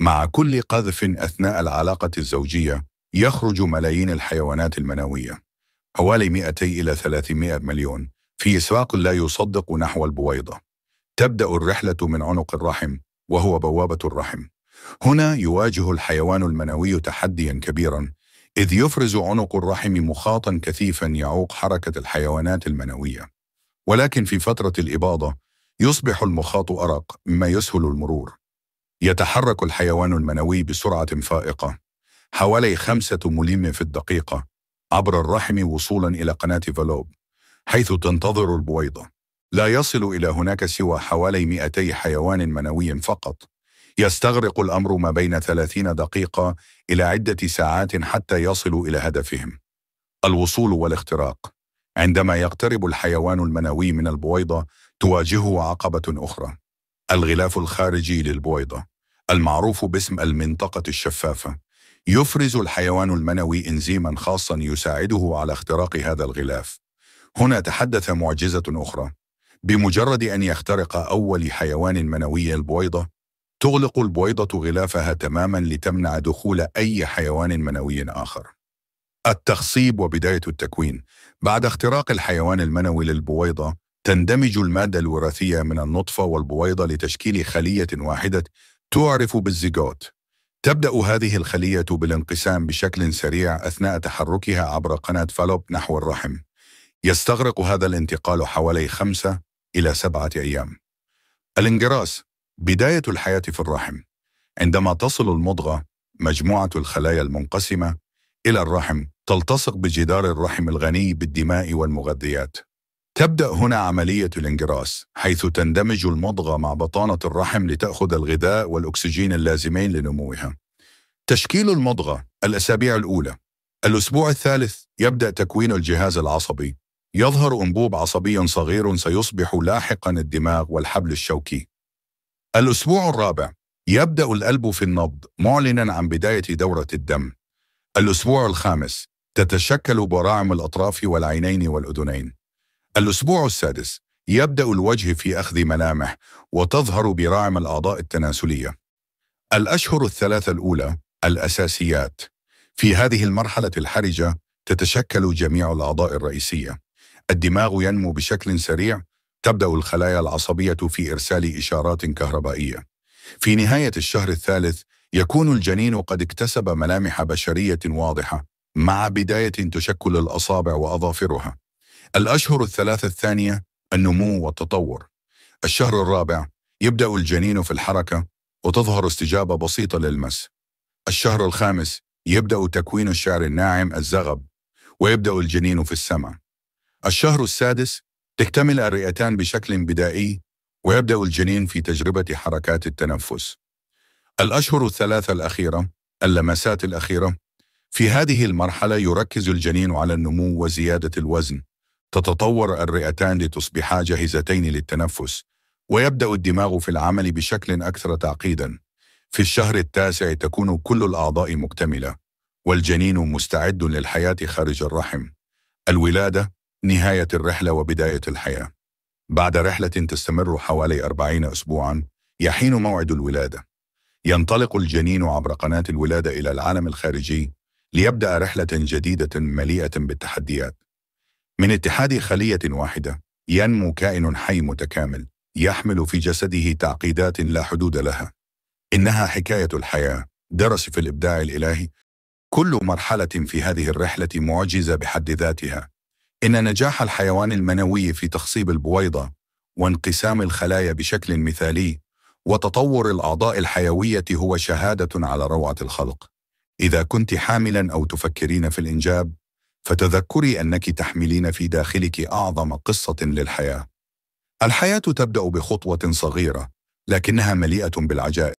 مع كل قذف أثناء العلاقة الزوجية يخرج ملايين الحيوانات المنوية حوالي 200 إلى 300 مليون في إسواق لا يصدق نحو البويضة تبدأ الرحلة من عنق الرحم وهو بوابة الرحم هنا يواجه الحيوان المنوي تحديا كبيرا إذ يفرز عنق الرحم مخاطا كثيفا يعوق حركة الحيوانات المنوية ولكن في فترة الإباضة يصبح المخاط أرق مما يسهل المرور يتحرك الحيوان المنوي بسرعة فائقة حوالي خمسة ملم في الدقيقة عبر الرحم وصولا إلى قناة فالوب حيث تنتظر البويضة لا يصل إلى هناك سوى حوالي 200 حيوان منوي فقط يستغرق الأمر ما بين 30 دقيقة إلى عدة ساعات حتى يصلوا إلى هدفهم الوصول والاختراق عندما يقترب الحيوان المنوي من البويضة تواجهه عقبة أخرى الغلاف الخارجي للبويضة المعروف باسم المنطقة الشفافة يفرز الحيوان المنوي إنزيما خاصا يساعده على اختراق هذا الغلاف هنا تحدث معجزة أخرى بمجرد أن يخترق أول حيوان منوي البويضة تغلق البويضة غلافها تماما لتمنع دخول أي حيوان منوي آخر التخصيب وبداية التكوين بعد اختراق الحيوان المنوي للبويضة تندمج المادة الوراثية من النطفة والبويضة لتشكيل خلية واحدة تعرف بالزيجوت. تبدأ هذه الخلية بالانقسام بشكل سريع أثناء تحركها عبر قناة فالوب نحو الرحم. يستغرق هذا الانتقال حوالي خمسة إلى سبعة أيام. الانجراس بداية الحياة في الرحم. عندما تصل المضغة مجموعة الخلايا المنقسمة إلى الرحم تلتصق بجدار الرحم الغني بالدماء والمغذيات. تبدأ هنا عملية الانجراس حيث تندمج المضغة مع بطانة الرحم لتأخذ الغذاء والأكسجين اللازمين لنموها. تشكيل المضغة الأسابيع الأولى الأسبوع الثالث يبدأ تكوين الجهاز العصبي يظهر أنبوب عصبي صغير سيصبح لاحقا الدماغ والحبل الشوكي. الأسبوع الرابع يبدأ القلب في النبض معلنا عن بداية دورة الدم. الأسبوع الخامس تتشكل براعم الأطراف والعينين والأذنين. الأسبوع السادس يبدأ الوجه في أخذ ملامح وتظهر براعم الأعضاء التناسلية الأشهر الثلاثة الأولى الأساسيات في هذه المرحلة الحرجة تتشكل جميع الأعضاء الرئيسية الدماغ ينمو بشكل سريع تبدأ الخلايا العصبية في إرسال إشارات كهربائية في نهاية الشهر الثالث يكون الجنين قد اكتسب ملامح بشرية واضحة مع بداية تشكل الأصابع وأظافرها الأشهر الثلاثة الثانية النمو والتطور الشهر الرابع يبدأ الجنين في الحركة وتظهر استجابة بسيطة للمس الشهر الخامس يبدأ تكوين الشعر الناعم الزغب ويبدأ الجنين في السمع الشهر السادس تكتمل الرئتان بشكل بدائي ويبدأ الجنين في تجربة حركات التنفس الأشهر الثلاثة الأخيرة اللمسات الأخيرة في هذه المرحلة يركز الجنين على النمو وزيادة الوزن تتطور الرئتان لتصبحا جاهزتين للتنفس ويبدأ الدماغ في العمل بشكل أكثر تعقيدا في الشهر التاسع تكون كل الأعضاء مكتملة والجنين مستعد للحياة خارج الرحم الولادة نهاية الرحلة وبداية الحياة بعد رحلة تستمر حوالي 40 أسبوعا يحين موعد الولادة ينطلق الجنين عبر قناة الولادة إلى العالم الخارجي ليبدأ رحلة جديدة مليئة بالتحديات من اتحاد خلية واحدة ينمو كائن حي متكامل يحمل في جسده تعقيدات لا حدود لها إنها حكاية الحياة درس في الإبداع الإلهي كل مرحلة في هذه الرحلة معجزة بحد ذاتها إن نجاح الحيوان المنوي في تخصيب البويضة وانقسام الخلايا بشكل مثالي وتطور الأعضاء الحيوية هو شهادة على روعة الخلق إذا كنت حاملا أو تفكرين في الإنجاب فتذكري انك تحملين في داخلك اعظم قصه للحياه الحياه تبدا بخطوه صغيره لكنها مليئه بالعجائب